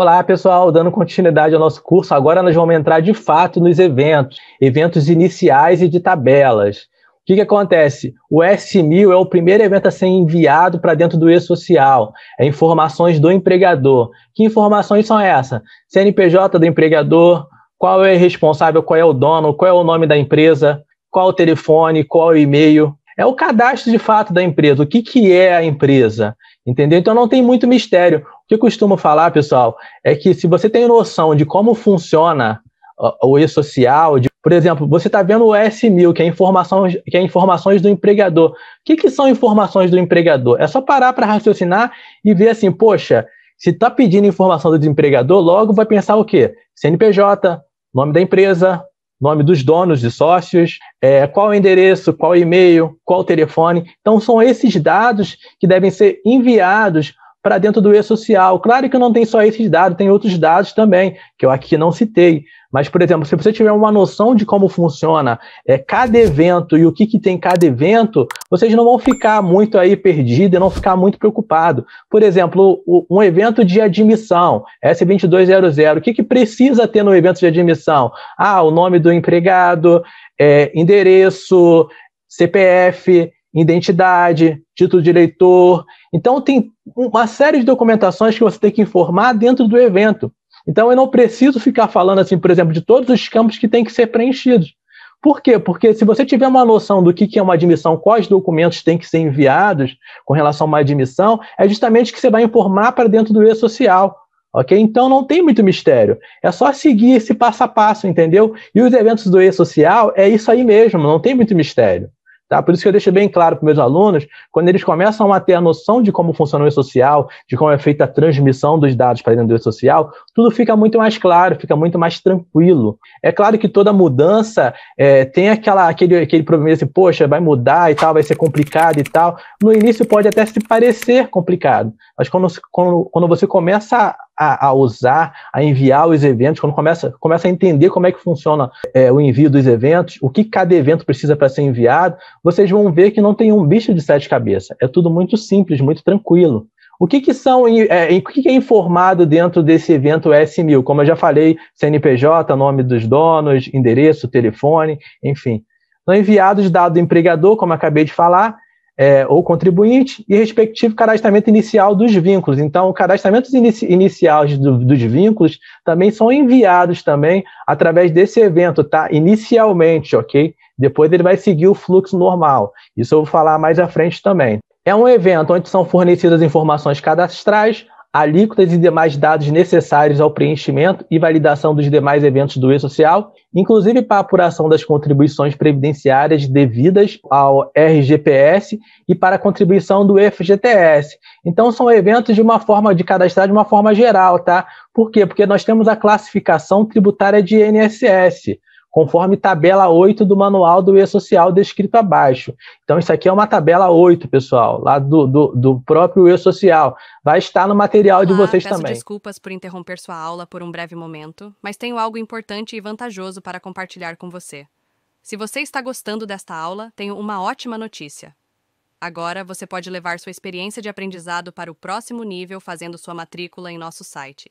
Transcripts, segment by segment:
Olá, pessoal, dando continuidade ao nosso curso, agora nós vamos entrar de fato nos eventos, eventos iniciais e de tabelas. O que, que acontece? O S1000 é o primeiro evento a ser enviado para dentro do E-Social, é informações do empregador. Que informações são essas? CNPJ do empregador, qual é o responsável, qual é o dono, qual é o nome da empresa, qual o telefone, qual o e-mail. É o cadastro de fato da empresa, o que, que é a empresa, entendeu? Então não tem muito mistério que eu costumo falar, pessoal, é que se você tem noção de como funciona o e-social, de, por exemplo, você está vendo o S1000, que é, informações, que é informações do empregador. O que, que são informações do empregador? É só parar para raciocinar e ver assim, poxa, se está pedindo informação do desempregador, logo vai pensar o quê? CNPJ, nome da empresa, nome dos donos e sócios, é, qual endereço, qual e-mail, qual telefone. Então, são esses dados que devem ser enviados para dentro do E-Social. Claro que não tem só esses dados, tem outros dados também, que eu aqui não citei. Mas, por exemplo, se você tiver uma noção de como funciona é, cada evento e o que, que tem cada evento, vocês não vão ficar muito aí perdidos, e não ficar muito preocupado. Por exemplo, o, um evento de admissão, S2200, o que, que precisa ter no evento de admissão? Ah, o nome do empregado, é, endereço, CPF, identidade, título de eleitor. Então, tem uma série de documentações que você tem que informar dentro do evento. Então, eu não preciso ficar falando, assim, por exemplo, de todos os campos que têm que ser preenchidos. Por quê? Porque se você tiver uma noção do que é uma admissão, quais documentos têm que ser enviados com relação a uma admissão, é justamente que você vai informar para dentro do e-social. Ok? Então não tem muito mistério. É só seguir esse passo a passo, entendeu? E os eventos do e-social é isso aí mesmo, não tem muito mistério. Tá? Por isso que eu deixo bem claro para meus alunos, quando eles começam a ter a noção de como funciona o e-social, de como é feita a transmissão dos dados para dentro do e-social, tudo fica muito mais claro, fica muito mais tranquilo. É claro que toda mudança é, tem aquela, aquele, aquele problema assim, poxa, vai mudar e tal, vai ser complicado e tal. No início pode até se parecer complicado, mas quando, quando, quando você começa a, a, usar, a enviar os eventos, quando começa, começa a entender como é que funciona é, o envio dos eventos, o que cada evento precisa para ser enviado, vocês vão ver que não tem um bicho de sete cabeças. É tudo muito simples, muito tranquilo. O que, que são, é, o que, que, é informado dentro desse evento S1000? Como eu já falei, CNPJ, nome dos donos, endereço, telefone, enfim. São enviados dados do empregador, como acabei de falar, é, ou contribuinte e respectivo cadastramento inicial dos vínculos. Então, cadastramentos inici iniciais do, dos vínculos também são enviados também através desse evento, tá? Inicialmente, ok? Depois ele vai seguir o fluxo normal. Isso eu vou falar mais à frente também. É um evento onde são fornecidas informações cadastrais, alíquotas e demais dados necessários ao preenchimento e validação dos demais eventos do E-Social, inclusive para apuração das contribuições previdenciárias devidas ao RGPS e para a contribuição do FGTS. Então são eventos de uma forma de cadastrar de uma forma geral, tá? Por quê? Porque nós temos a classificação tributária de INSS conforme tabela 8 do manual do E-Social descrito abaixo. Então, isso aqui é uma tabela 8, pessoal, lá do, do, do próprio E-Social. Vai estar no material Olá, de ah, vocês peço também. Desculpas por interromper sua aula por um breve momento, mas tenho algo importante e vantajoso para compartilhar com você. Se você está gostando desta aula, tenho uma ótima notícia. Agora você pode levar sua experiência de aprendizado para o próximo nível fazendo sua matrícula em nosso site.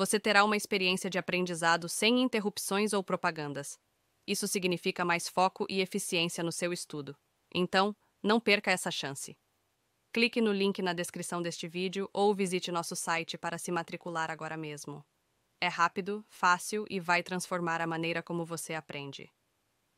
você terá uma experiência de aprendizado sem interrupções ou propagandas. Isso significa mais foco e eficiência no seu estudo. Então, não perca essa chance. Clique no link na descrição deste vídeo ou visite nosso site para se matricular agora mesmo. É rápido, fácil e vai transformar a maneira como você aprende.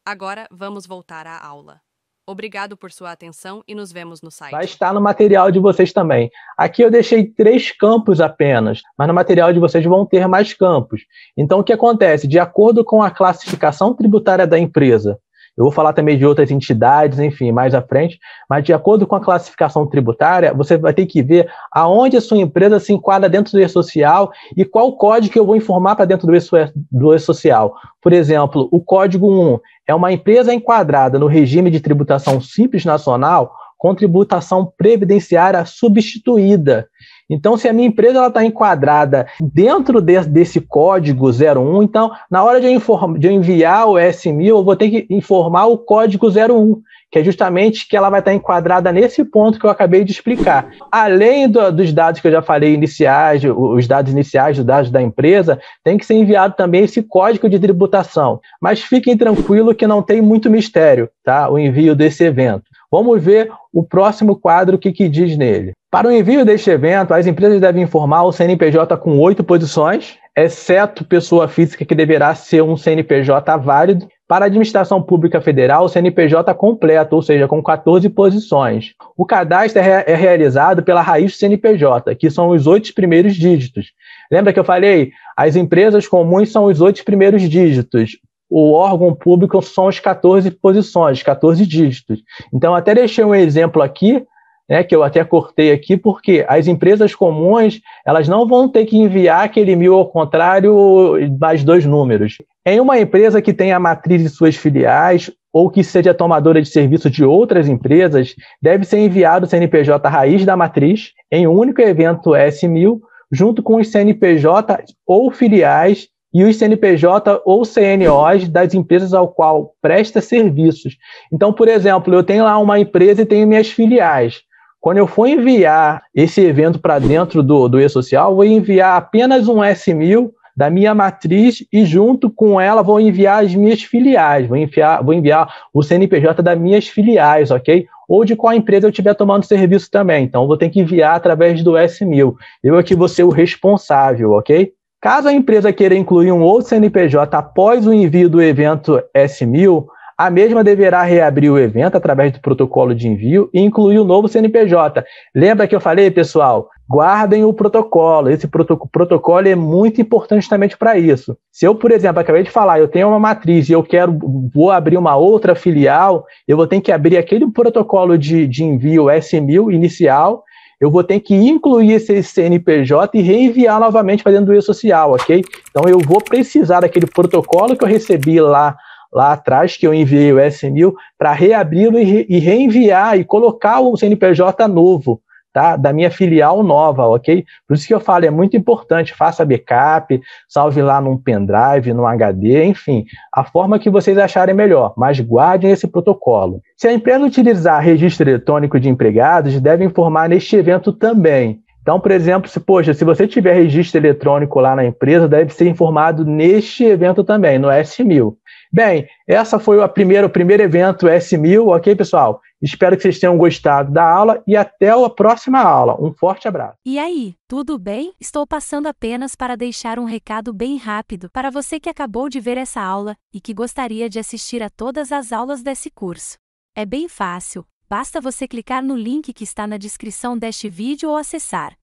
Agora, vamos voltar à aula. Obrigado por sua atenção e nos vemos no site. Vai estar no material de vocês também. Aqui eu deixei três campos apenas, mas no material de vocês vão ter mais campos. Então, o que acontece? De acordo com a classificação tributária da empresa eu vou falar também de outras entidades, enfim, mais à frente, mas de acordo com a classificação tributária, você vai ter que ver aonde a sua empresa se enquadra dentro do E-Social e qual código que eu vou informar para dentro do E-Social. Por exemplo, o código 1 é uma empresa enquadrada no regime de tributação simples nacional contributação previdenciária substituída. Então, se a minha empresa está enquadrada dentro de, desse código 01, então, na hora de eu, inform, de enviar o S1000, eu vou ter que informar o código 01, que é justamente que ela vai estar tá enquadrada nesse ponto que eu acabei de explicar. Além do, dos dados que eu já falei iniciais, os dados iniciais, os dados da empresa, tem que ser enviado também esse código de tributação. Mas fiquem tranquilos que não tem muito mistério, tá? O envio desse evento. Vamos ver o próximo quadro, o que, que diz nele. Para o envio deste evento, as empresas devem informar o CNPJ com oito posições, exceto pessoa física que deverá ser um CNPJ válido. Para a administração pública federal, o CNPJ completo, ou seja, com 14 posições. O cadastro é, é realizado pela raiz do CNPJ, que são os oito primeiros dígitos. Lembra que eu falei? As empresas comuns são os oito primeiros dígitos o órgão público são as 14 posições, 14 dígitos. Então, até deixei um exemplo aqui, né, que eu até cortei aqui, porque as empresas comuns elas não vão ter que enviar aquele mil ao contrário mais dois números. Em uma empresa que tenha a matriz de suas filiais ou que seja tomadora de serviço de outras empresas, deve ser enviado o CNPJ raiz da matriz em um único evento S1000, junto com os CNPJ ou filiais e os CNPJ ou CNOs das empresas ao qual presta serviços. Então, por exemplo, eu tenho lá uma empresa e tenho minhas filiais. Quando eu for enviar esse evento para dentro do, do e-social, vou enviar apenas um S1000 da minha matriz e junto com ela vou enviar as minhas filiais, vou enviar, vou enviar o CNPJ das minhas filiais, ok? Ou de qual empresa eu estiver tomando serviço também. Então, vou ter que enviar através do S1000. Eu aqui é vou ser o responsável, ok? Caso a empresa queira incluir um outro CNPJ após o envio do evento S1000, a mesma deverá reabrir o evento através do protocolo de envio e incluir o novo CNPJ. Lembra que eu falei, pessoal? Guardem o protocolo. Esse protocolo é muito importante justamente para isso. Se eu, por exemplo, acabei de falar, eu tenho uma matriz e eu quero, vou abrir uma outra filial, eu vou ter que abrir aquele protocolo de, de envio S1000 inicial eu vou ter que incluir esse CNPJ e reenviar novamente para dentro do e-social, ok? Então eu vou precisar daquele protocolo que eu recebi lá lá atrás, que eu enviei o S1000, para reabri-lo e, re e reenviar e colocar o CNPJ novo tá? da minha filial nova, ok? Por isso que eu falo, é muito importante, faça backup, salve lá num pendrive, num HD, enfim, a forma que vocês acharem melhor, mas guardem esse protocolo. Se a empresa utilizar registro eletrônico de empregados, deve informar neste evento também. Então, por exemplo, se, poxa, se você tiver registro eletrônico lá na empresa, deve ser informado neste evento também, no S1000. Bem, essa foi a primeira, o primeiro evento S1000, ok, pessoal? Espero que vocês tenham gostado da aula e até a próxima aula. Um forte abraço. E aí, tudo bem? Estou passando apenas para deixar um recado bem rápido para você que acabou de ver essa aula e que gostaria de assistir a todas as aulas desse curso. É bem fácil, basta você clicar no link que está na descrição deste vídeo ou acessar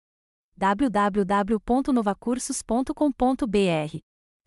www.novacursos.com.br